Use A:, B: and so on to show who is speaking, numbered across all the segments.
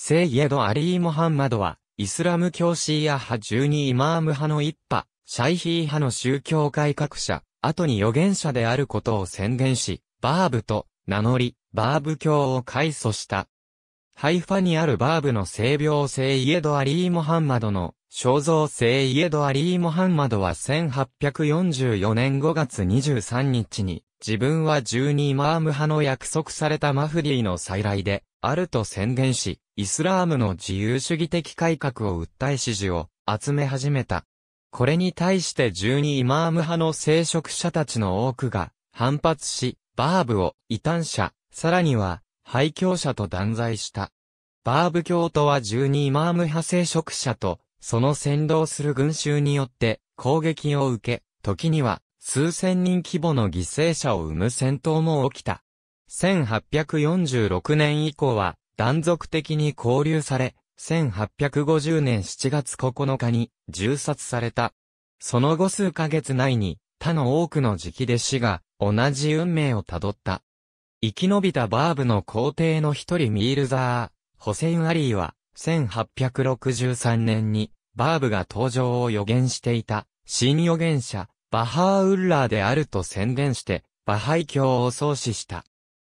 A: セイエド・アリー・モハンマドは、イスラム教シーア派12イマーム派の一派、シャイヒー派の宗教改革者、後に預言者であることを宣言し、バーブと名乗り、バーブ教を開祖した。ハイファにあるバーブの聖病聖イエド・アリー・モハンマドの肖像聖イエド・アリー・モハンマドは1844年5月23日に自分は12イマーム派の約束されたマフディの再来で、あると宣言し、イスラームの自由主義的改革を訴え支持を集め始めた。これに対して12イマーム派の聖職者たちの多くが反発し、バーブを異端者、さらには廃教者と断罪した。バーブ教徒は12イマーム派聖職者と、その先導する群衆によって攻撃を受け、時には数千人規模の犠牲者を生む戦闘も起きた。1846年以降は断続的に交流され、1850年7月9日に銃殺された。その後数ヶ月内に他の多くの直弟子が同じ運命をたどった。生き延びたバーブの皇帝の一人ミールザー、ホセン・アリーは1863年にバーブが登場を予言していた新予言者バハーウッラーであると宣伝して、バハイ教を創始した。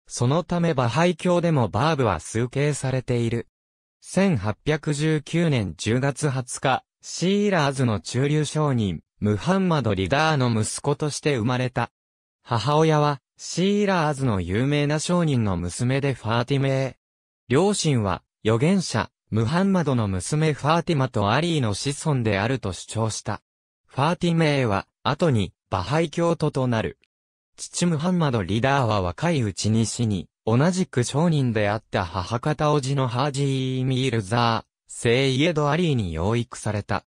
A: そのためバハイ教でもバーブは崇敬されている。1819年10月20日、シーラーズの中流商人、ムハンマド・リダーの息子として生まれた。母親は、シーラーズの有名な商人の娘でファーティメー。両親は、預言者、ムハンマドの娘ファーティマとアリーの子孫であると主張した。ファーティメーは、後に、バハイ教徒となる。父ムハンマドリダーは若いうちに死に、同じく商人であった母方叔父のハージー・ミールザー、セイエド・アリーに養育された。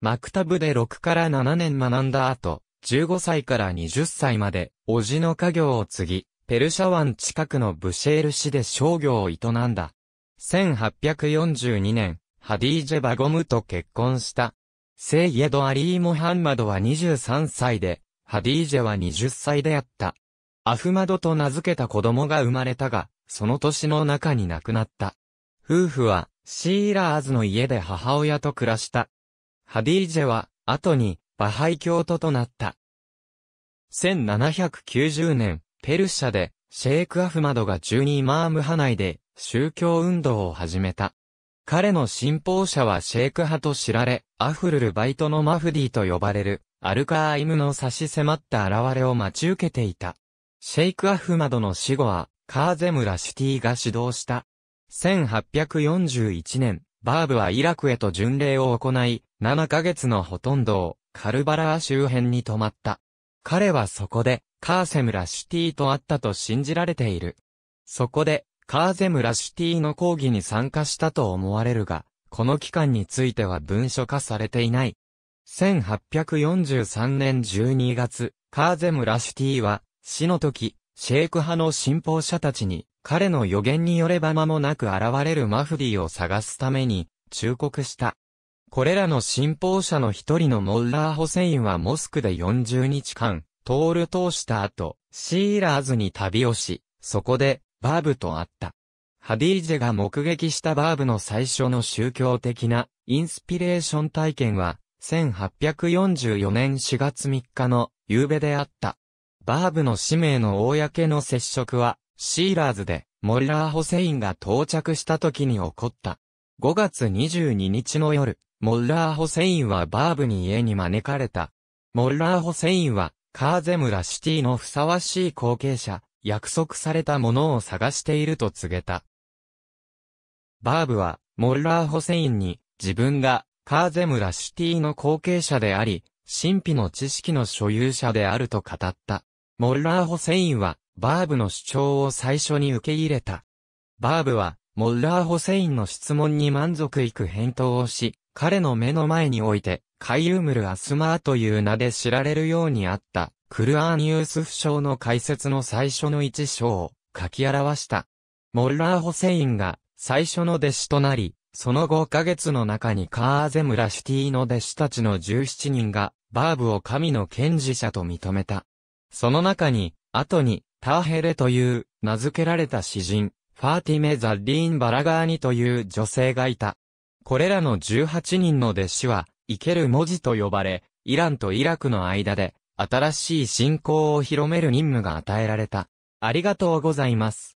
A: マクタブで6から7年学んだ後、15歳から20歳まで、叔父の家業を継ぎ、ペルシャ湾近くのブシェール市で商業を営んだ。1842年、ハディージェ・バゴムと結婚した。セイエド・アリー・モハンマドは23歳で、ハディージェは20歳であった。アフマドと名付けた子供が生まれたが、その年の中に亡くなった。夫婦は、シーラーズの家で母親と暮らした。ハディージェは、後に、バハイ教徒となった。1790年、ペルシャで、シェイク・アフマドが12マーム派内で、宗教運動を始めた。彼の信奉者はシェイク派と知られ、アフルルバイトのマフディと呼ばれる、アルカーイムの差し迫った現れを待ち受けていた。シェイクアフマドの死後は、カーゼムラシティが指導した。1841年、バーブはイラクへと巡礼を行い、7ヶ月のほとんどを、カルバラー周辺に泊まった。彼はそこで、カーセムラシティと会ったと信じられている。そこで、カーゼム・ラシュティの講義に参加したと思われるが、この期間については文書化されていない。1843年12月、カーゼム・ラシュティは、死の時、シェイク派の信奉者たちに、彼の予言によれば間もなく現れるマフディを探すために、忠告した。これらの信奉者の一人のモッラー・ホセインはモスクで40日間、トール通した後、シーラーズに旅をし、そこで、バーブとあった。ハディージェが目撃したバーブの最初の宗教的なインスピレーション体験は、1844年4月3日の夕べであった。バーブの使命の公の接触は、シーラーズで、モリラー・ホセインが到着した時に起こった。5月22日の夜、モッラー・ホセインはバーブに家に招かれた。モッラー・ホセインは、カーゼムラシティのふさわしい後継者、約束されたものを探していると告げた。バーブは、モッラー・ホセインに、自分が、カーゼムラ・シュティの後継者であり、神秘の知識の所有者であると語った。モッラー・ホセインは、バーブの主張を最初に受け入れた。バーブは、モッラー・ホセインの質問に満足いく返答をし、彼の目の前において、カイユームル・アスマーという名で知られるようにあった、クルアーニュースフ詳の解説の最初の一章を書き表した。モッラー・ホセインが最初の弟子となり、その5ヶ月の中にカーゼムラシティの弟子たちの17人が、バーブを神の権事者と認めた。その中に、後に、ターヘレという、名付けられた詩人、ファーティメ・ザ・リーン・バラガーニという女性がいた。これらの18人の弟子は、生ける文字と呼ばれ、イランとイラクの間で、新しい信仰を広める任務が与えられた。ありがとうございます。